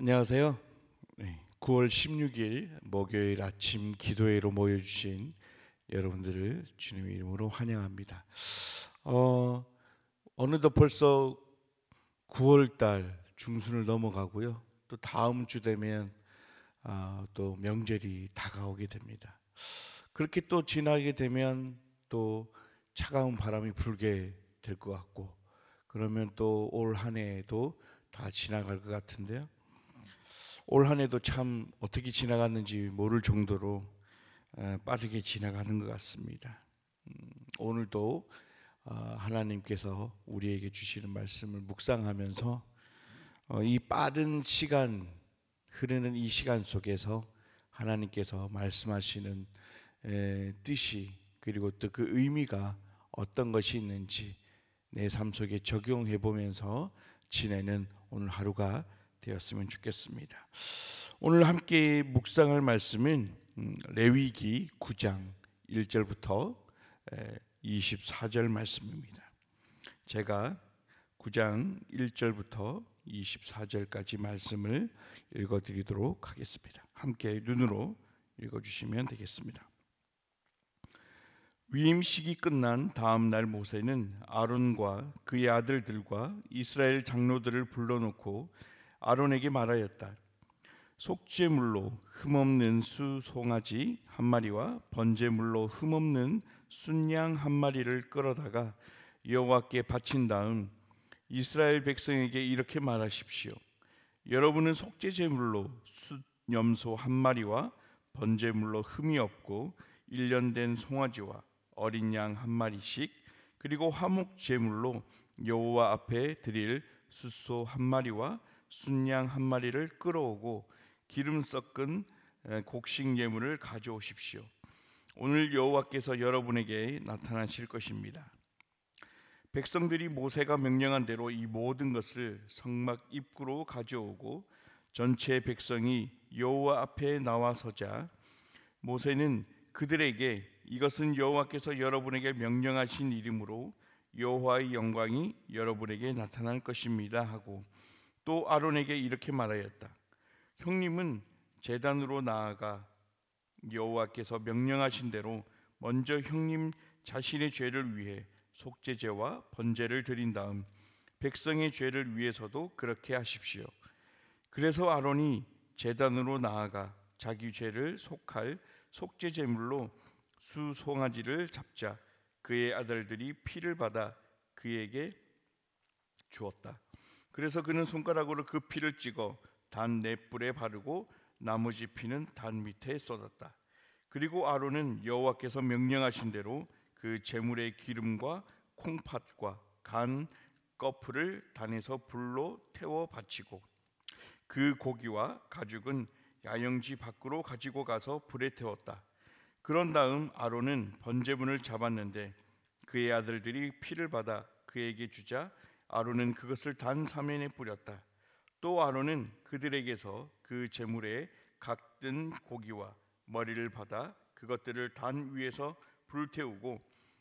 안녕하세요. 9월 16일 목요일 아침 기도회로 모여주신 여러분들을 주님의 이름으로 환영합니다. 어, 어느덧 벌써 9월 달 중순을 넘어가고요. 또 다음 주 되면 어, 또 명절이 다가오게 됩니다. 그렇게 또 지나게 되면 또 차가운 바람이 불게 될 것 같고 그러면 또 올 한 해에도 다 지나갈 것 같은데요. 올 한해도 참 어떻게 지나갔는지 모를 정도로 빠르게 지나가는 것 같습니다. 음, 오늘도 어, 하나님께서 우리에게 주시는 말씀을 묵상하면서 어, 이 빠른 시간 흐르는 이 시간 속에서 하나님께서 말씀하시는 뜻이 그리고 또 그 의미가 어떤 것이 있는지 내 삶 속에 적용해 보면서 지내는 오늘 하루가 되었으면 좋겠습니다. 오늘 함께 묵상할 말씀은 음, 레위기 9장 1절부터 24절 말씀입니다. 제가 9장 1절부터 24절까지 말씀을 읽어 드리도록 하겠습니다. 함께 눈으로 읽어 주시면 되겠습니다. 위임식이 끝난 다음 날 모세는 아론과 그의 아들들과 이스라엘 장로들을 불러놓고 아론에게 말하였다. 속죄물로 흠없는 수 송아지 한 마리와 번제물로 흠없는 순양 한 마리를 끌어다가 여호와께 바친 다음 이스라엘 백성에게 이렇게 말하십시오. 여러분은 속죄 제물로 숫 염소 한 마리와 번제물로 흠이 없고 1년 된 송아지와 어린 양 한 마리씩 그리고 화목 제물로 여호와 앞에 드릴 숫소 한 마리와 순양 한 마리를 끌어오고 기름 섞은 곡식 예물을 가져오십시오. 오늘 여호와께서 여러분에게 나타나실 것입니다. 백성들이 모세가 명령한 대로 이 모든 것을 성막 입구로 가져오고 전체 백성이 여호와 앞에 나와 서자 모세는 그들에게 이것은 여호와께서 여러분에게 명령하신 이름으로 여호와의 영광이 여러분에게 나타날 것입니다 하고 또 아론에게 이렇게 말하였다. 형님은 재단으로 나아가 여호와께서 명령하신 대로 먼저 형님 자신의 죄를 위해 속죄제와 번제를 드린 다음 백성의 죄를 위해서도 그렇게 하십시오. 그래서 아론이 재단으로 나아가 자기 죄를 속할 속죄 제물로 수 송아지를 잡자 그의 아들들이 피를 받아 그에게 주었다. 그래서 그는 손가락으로 그 피를 찍어 단네 뿔에 바르고 나머지 피는 단 밑에 쏟았다. 그리고 아론은 여호와께서 명령하신 대로 그 제물의 기름과 콩팥과 간 거풀을 단에서 불로 태워 바치고 그 고기와 가죽은 야영지 밖으로 가지고 가서 불에 태웠다. 그런 다음 아론은 번제분을 잡았는데 그의 아들들이 피를 받아 그에게 주자 아론은 그것을 단 사면에 뿌렸다. 또 아론은 그들에게서 그 제물에 각든 고기와 머리를 받아 그것들을 단 위에서 불태우고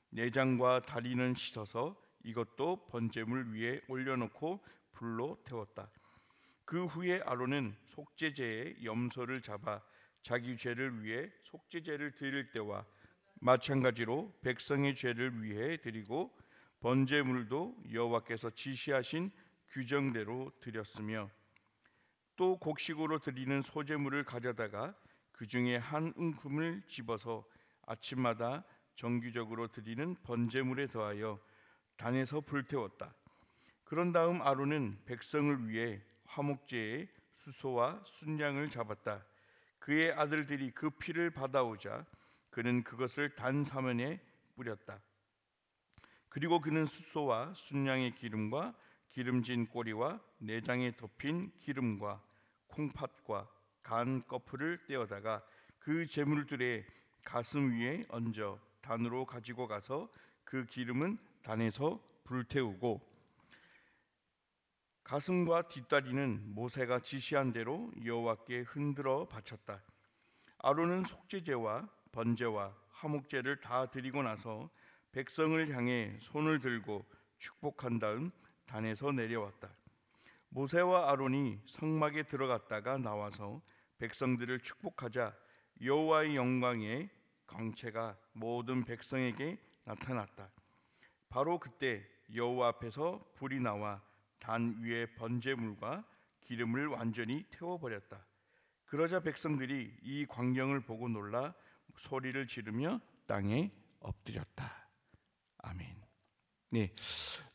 내장과 다리는 씻어서 이것도 번제물 위에 올려놓고 불로 태웠다. 그 후에 아론은 속죄제의 염소를 잡아 자기 죄를 위해 속죄제를 드릴 때와 마찬가지로 백성의 죄를 위해 드리고 번제물도 여호와께서 지시하신 규정대로 드렸으며 또 곡식으로 드리는 소제물을 가져다가 그 중에 한웅큼을 집어서 아침마다 정기적으로 드리는 번제물에 더하여 단에서 불태웠다. 그런 다음 아론은 백성을 위해 화목제의 수소와 순양을 잡았다. 그의 아들들이 그 피를 받아오자 그는 그것을 단 사면에 뿌렸다. 그리고 그는 숫소와 순양의 기름과 기름진 꼬리와 내장에 덮인 기름과 콩팥과 간 거풀을 떼어다가 그 재물들의 가슴 위에 얹어 단으로 가지고 가서 그 기름은 단에서 불태우고 가슴과 뒷다리는 모세가 지시한 대로 여호와께 흔들어 바쳤다. 아론은 속죄제와 번제와 화목제를 다 드리고 나서 백성을 향해 손을 들고 축복한 다음 단에서 내려왔다. 모세와 아론이 성막에 들어갔다가 나와서 백성들을 축복하자 여호와의 영광의 광채가 모든 백성에게 나타났다. 바로 그때 여호와 앞에서 불이 나와 단 위에 번제물과 기름을 완전히 태워 버렸다. 그러자 백성들이 이 광경을 보고 놀라 소리를 지르며 땅에 엎드렸다. 아멘. 네.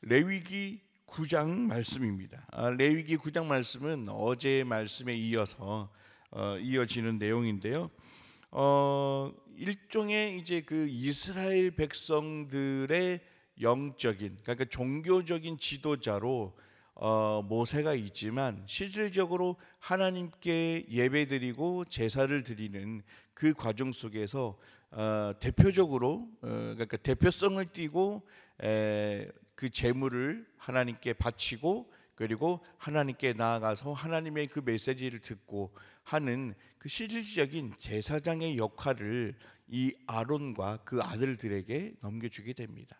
레위기 9장 말씀입니다. 아, 레위기 9장 말씀은 어제 말씀에 이어서 어, 이어지는 내용인데요. 어, 일종의 이제 그 이스라엘 백성들의 영적인 그러니까 종교적인 지도자로 어, 모세가 있지만 실질적으로 하나님께 예배드리고 제사를 드리는 그 과정 속에서 어, 대표적으로 어, 그러니까 대표성을 띠고 에, 그 재물을 하나님께 바치고 그리고 하나님께 나아가서 하나님의 그 메시지를 듣고 하는 그 실질적인 제사장의 역할을 이 아론과 그 아들들에게 넘겨주게 됩니다.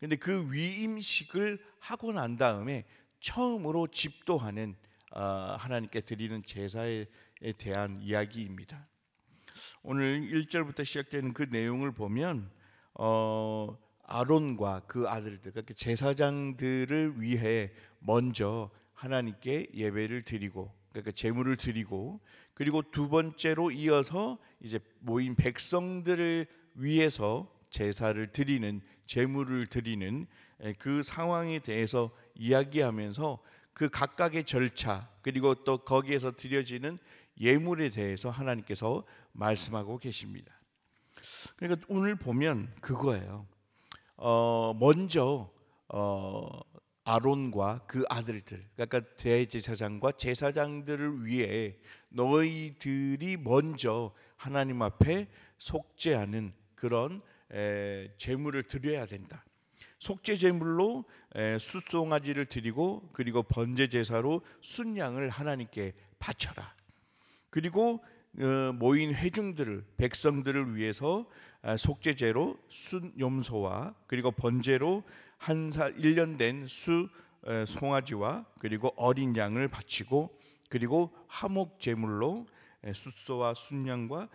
근데 그 위임식을 하고 난 다음에 처음으로 집도하는 어, 하나님께 드리는 제사에 대한 이야기입니다. 오늘 1절부터 시작되는 그 내용을 보면 어, 아론과 그 아들들 그러니까 그 제사장들을 위해 먼저 하나님께 예배를 드리고 그러니까 제물을 드리고 그리고 두 번째로 이어서 이제 모인 백성들을 위해서 제사를 드리는 제물을 드리는 예, 그 상황에 대해서 이야기하면서 그 각각의 절차 그리고 또 거기에서 드려지는 예물에 대해서 하나님께서 말씀하고 계십니다. 그러니까 오늘 보면 그거예요. 어, 먼저 어, 아론과 그 아들들, 그러니까 대제사장과 제사장들을 위해 너희들이 먼저 하나님 앞에 속죄하는 그런 에, 제물을 드려야 된다. 속죄 제물로 숫송아지를 드리고 그리고 번제 제사로 순양을 하나님께 바쳐라. 그리고 어, 모인 회중들을 백성들을 위해서 아, 속죄제로 순염소와 그리고 번제로 한살 1년 된 수 송아지와 그리고 어린 양을 바치고 그리고 화목 제물로 숫소와 순양과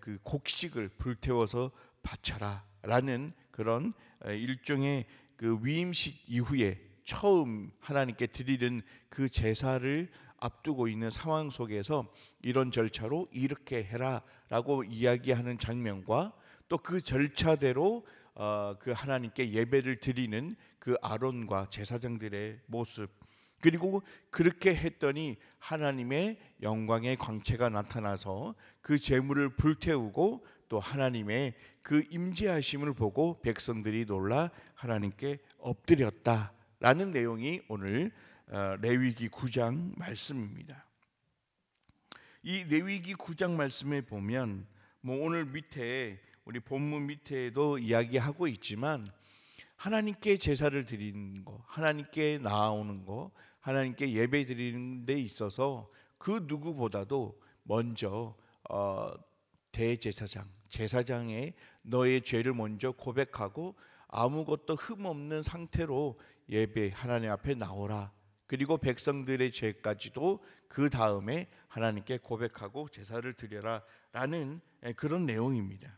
그 곡식을 불태워서 바쳐라라는 그런 일종의 그 위임식 이후에 처음 하나님께 드리는 그 제사를 앞두고 있는 상황 속에서 이런 절차로 이렇게 해라라고 이야기하는 장면과 또 그 절차대로 어, 그 하나님께 예배를 드리는 그 아론과 제사장들의 모습 그리고 그렇게 했더니 하나님의 영광의 광채가 나타나서 그 재물을 불태우고 또 하나님의 그 임재하심을 보고 백성들이 놀라 하나님께 엎드렸다라는 내용이 오늘 어, 레위기 9장 말씀입니다. 이 레위기 9장 말씀에 보면 뭐 오늘 밑에 우리 본문 밑에도 이야기하고 있지만 하나님께 제사를 드리는 거, 하나님께 나아오는 거, 하나님께 예배 드리는 데 있어서 그 누구보다도 먼저 어, 대제사장, 제사장의 너의 죄를 먼저 고백하고 아무것도 흠 없는 상태로 예배 하나님 앞에 나오라 그리고 백성들의 죄까지도 그 다음에 하나님께 고백하고 제사를 드려라라는 예, 그런 내용입니다.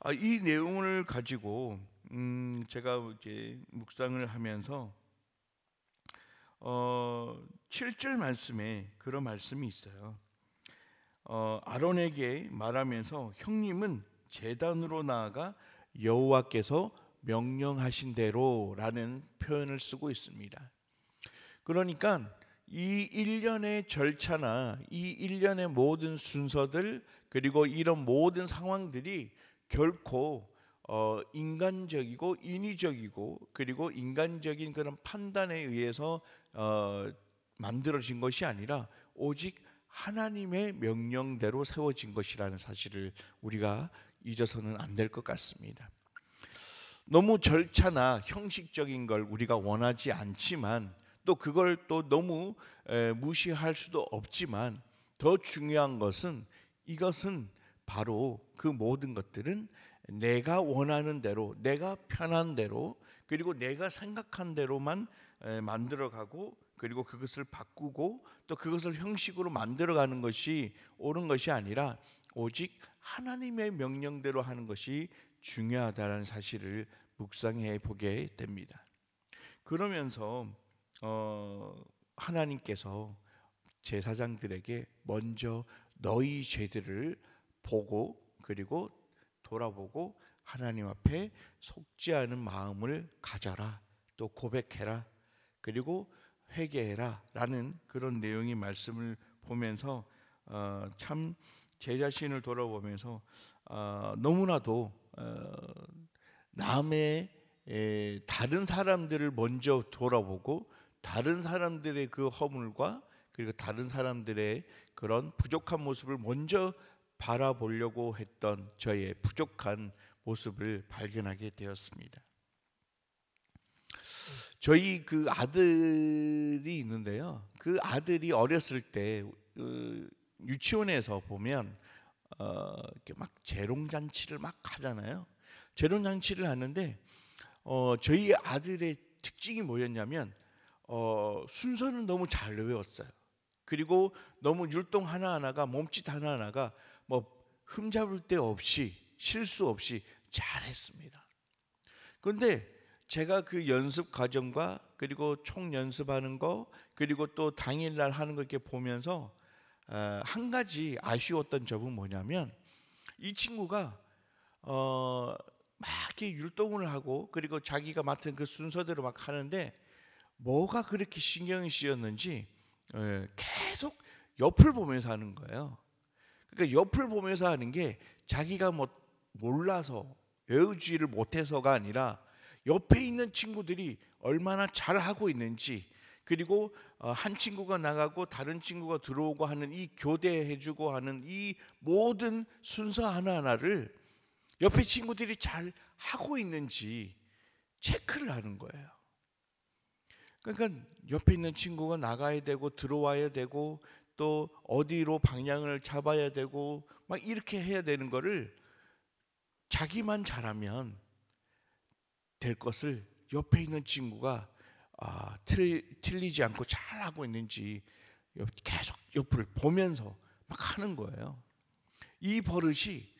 아, 이 내용을 가지고 음, 제가 이제 묵상을 하면서 7절 어, 말씀에 그런 말씀이 있어요. 어, 아론에게 말하면서 형님은 제단으로 나아가 여호와께서 명령하신 대로라는 표현을 쓰고 있습니다. 그러니까 이 일련의 절차나 이 일련의 모든 순서들 그리고 이런 모든 상황들이 결코 어, 인간적이고 인위적이고 그리고 인간적인 그런 판단에 의해서 어, 만들어진 것이 아니라 오직 하나님의 명령대로 세워진 것이라는 사실을 우리가 잊어서는 안 될 것 같습니다. 너무 절차나 형식적인 걸 우리가 원하지 않지만 또 그걸 또 너무 무시할 수도 없지만 더 중요한 것은 이것은 바로 그 모든 것들은 내가 원하는 대로, 내가 편한 대로, 그리고 내가 생각한 대로만 만들어가고 그리고 그것을 바꾸고 또 그것을 형식으로 만들어가는 것이 옳은 것이 아니라 오직 하나님의 명령대로 하는 것이 중요하다는 사실을 묵상해 보게 됩니다. 그러면서 어, 하나님께서 제사장들에게 먼저 너희 죄들을 보고 그리고 돌아보고 하나님 앞에 속지 않은 마음을 가져라 또 고백해라 그리고 회개해라라는 그런 내용의 말씀을 보면서 어, 참제 자신을 돌아보면서 어, 너무나도 어, 남의 에, 다른 사람들을 먼저 돌아보고 다른 사람들의 그 허물과 그리고 다른 사람들의 그런 부족한 모습을 먼저 바라보려고 했던 저의 부족한 모습을 발견하게 되었습니다. 저희 그 아들이 있는데요. 그 아들이 어렸을 때 그 유치원에서 보면 어, 막 재롱잔치를 막 하잖아요. 재롱잔치를 하는데 어, 저희 아들의 특징이 뭐였냐면 어, 순서는 너무 잘 외웠어요. 그리고 너무 율동 하나하나가 몸짓 하나하나가 뭐 흠잡을 데 없이 실수 없이 잘했습니다. 그런데 제가 그 연습 과정과 그리고 총 연습하는 거 그리고 또 당일날 하는 거 이렇게 보면서 어, 한 가지 아쉬웠던 점은 뭐냐면 이 친구가 어, 막 이렇게 율동을 하고 그리고 자기가 맡은 그 순서대로 막 하는데 뭐가 그렇게 신경이 쓰였는지 예, 계속 옆을 보면서 하는 거예요. 그러니까 옆을 보면서 하는 게 자기가 뭐 몰라서 외우지를 못해서가 아니라 옆에 있는 친구들이 얼마나 잘 하고 있는지 그리고 어, 한 친구가 나가고 다른 친구가 들어오고 하는 이 교대해주고 하는 이 모든 순서 하나하나를 옆에 친구들이 잘 하고 있는지 체크를 하는 거예요. 그러니까 옆에 있는 친구가 나가야 되고 들어와야 되고 또 어디로 방향을 잡아야 되고 막 이렇게 해야 되는 거를 자기만 잘하면 될 것을 옆에 있는 친구가 아, 틀, 틀리지 않고 잘하고 있는지 계속 옆을 보면서 막 하는 거예요. 이 버릇이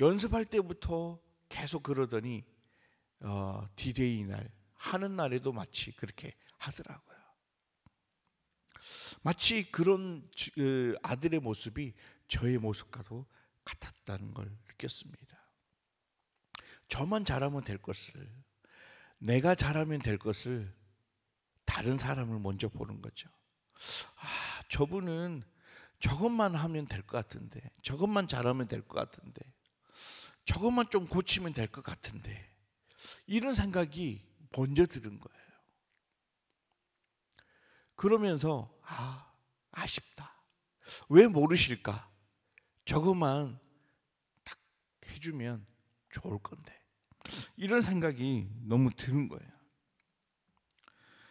연습할 때부터 계속 그러더니 어, 디데이 날 하는 날에도 마치 그렇게 하더라고요. 마치 그런 그 아들의 모습이 저의 모습과도 같았다는 걸 느꼈습니다. 저만 잘하면 될 것을, 내가 잘하면 될 것을 다른 사람을 먼저 보는 거죠. 아, 저분은 저것만 하면 될 것 같은데, 저것만 잘하면 될 것 같은데, 저것만 좀 고치면 될 것 같은데, 이런 생각이 번져 들은 거예요. 그러면서 아, 아쉽다. 왜 모르실까? 저것만 딱 해주면 좋을 건데. 이런 생각이 너무 드는 거예요.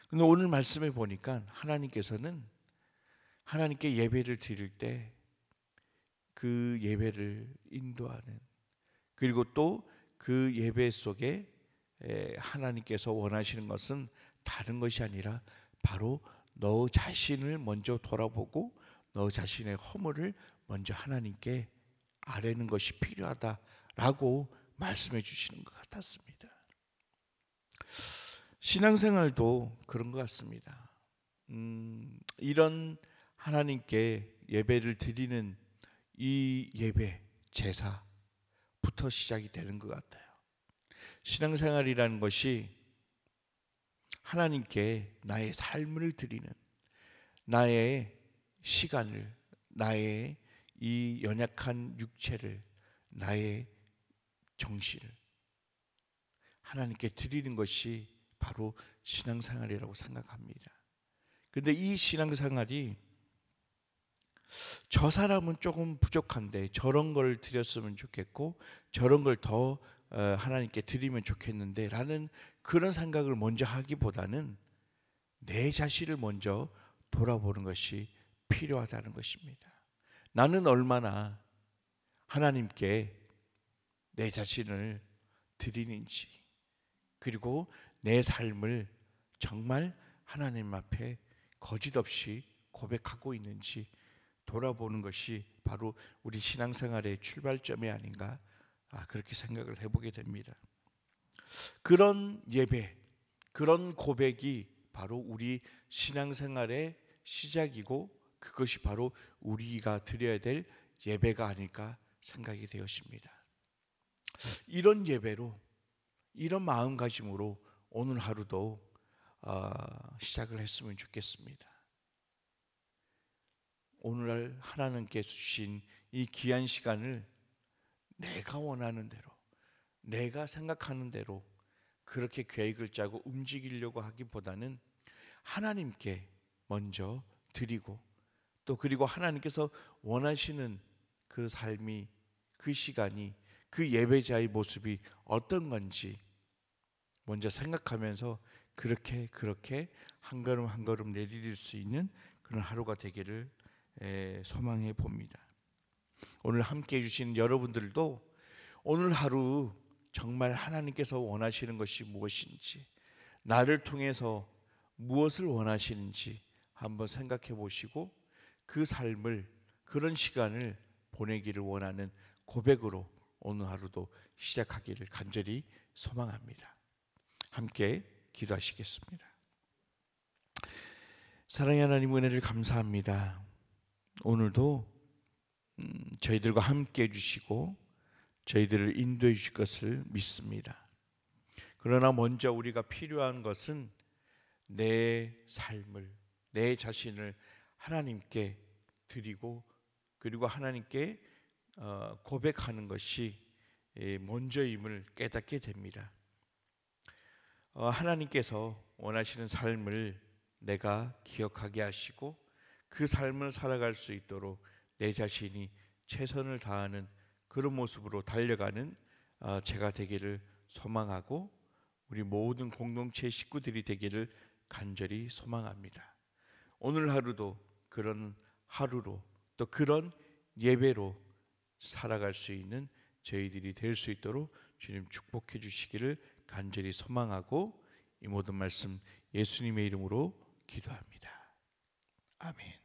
근데 오늘 말씀해 보니까 하나님께서는 하나님께 예배를 드릴 때 그 예배를 인도하는 그리고 또 그 예배 속에 하나님께서 원하시는 것은 다른 것이 아니라 바로 너 자신을 먼저 돌아보고 너 자신의 허물을 먼저 하나님께 아뢰는 것이 필요하다라고 말씀해 주시는 것 같았습니다. 신앙생활도 그런 것 같습니다. 음, 이런 하나님께 예배를 드리는 이 예배 제사부터 시작이 되는 것 같아요. 신앙생활이라는 것이 하나님께 나의 삶을 드리는 나의 시간을 나의 이 연약한 육체를 나의 정신을 하나님께 드리는 것이 바로 신앙생활이라고 생각합니다. 근데 이 신앙생활이 저 사람은 조금 부족한데 저런 걸 드렸으면 좋겠고 저런 걸더 어, 하나님께 드리면 좋겠는데 라는 그런 생각을 먼저 하기보다는 내 자신을 먼저 돌아보는 것이 필요하다는 것입니다. 나는 얼마나 하나님께 내 자신을 드리는지 그리고 내 삶을 정말 하나님 앞에 거짓없이 고백하고 있는지 돌아보는 것이 바로 우리 신앙생활의 출발점이 아닌가 아, 그렇게 생각을 해보게 됩니다. 그런 예배, 그런 고백이 바로 우리 신앙생활의 시작이고 그것이 바로 우리가 드려야 될 예배가 아닐까 생각이 되었습니다. 이런 예배로 이런 마음가짐으로 오늘 하루도 아, 시작을 했으면 좋겠습니다. 오늘 하나님께 주신 이 귀한 시간을 내가 원하는 대로, 내가 생각하는 대로 그렇게 계획을 짜고 움직이려고 하기보다는 하나님께 먼저 드리고 또 그리고 하나님께서 원하시는 그 삶이 그 시간이 그 예배자의 모습이 어떤 건지 먼저 생각하면서 그렇게 그렇게 한 걸음 한 걸음 내디딜 수 있는 그런 하루가 되기를 소망해 봅니다. 오늘 함께 해주신 여러분들도 오늘 하루 정말 하나님께서 원하시는 것이 무엇인지 나를 통해서 무엇을 원하시는지 한번 생각해 보시고 그 삶을 그런 시간을 보내기를 원하는 고백으로 오늘 하루도 시작하기를 간절히 소망합니다. 함께 기도하시겠습니다. 사랑의 하나님 은혜를 감사합니다. 오늘도 음, 저희들과 함께 해주시고 저희들을 인도해 주실 것을 믿습니다. 그러나 먼저 우리가 필요한 것은 내 삶을, 내 자신을 하나님께 드리고 그리고 하나님께 어, 고백하는 것이 예, 먼저임을 깨닫게 됩니다. 어, 하나님께서 원하시는 삶을 내가 기억하게 하시고 그 삶을 살아갈 수 있도록 내 자신이 최선을 다하는 그런 모습으로 달려가는 어, 제가 되기를 소망하고 우리 모든 공동체 식구들이 되기를 간절히 소망합니다. 오늘 하루도 그런 하루로 또 그런 예배로 살아갈 수 있는 저희들이 될 수 있도록 주님 축복해 주시기를 간절히 소망하고 이 모든 말씀 예수님의 이름으로 기도합니다. 아멘.